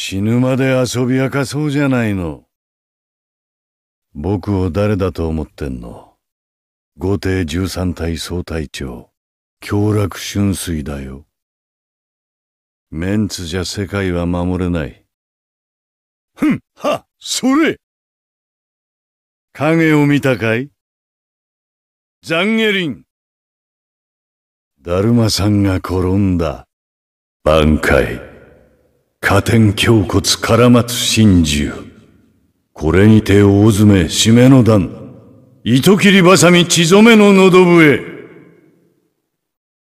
死ぬまで遊び明かそうじゃないの。僕を誰だと思ってんの五帝十三隊総隊長、凶楽春水だよ。メンツじゃ世界は守れない。ふんはそれ影を見たかいザンゲリンだるまさんが転んだ。挽回。加点胸骨からつ真珠。これにて大詰め、締めの段。糸切りばさみ血染めの喉笛。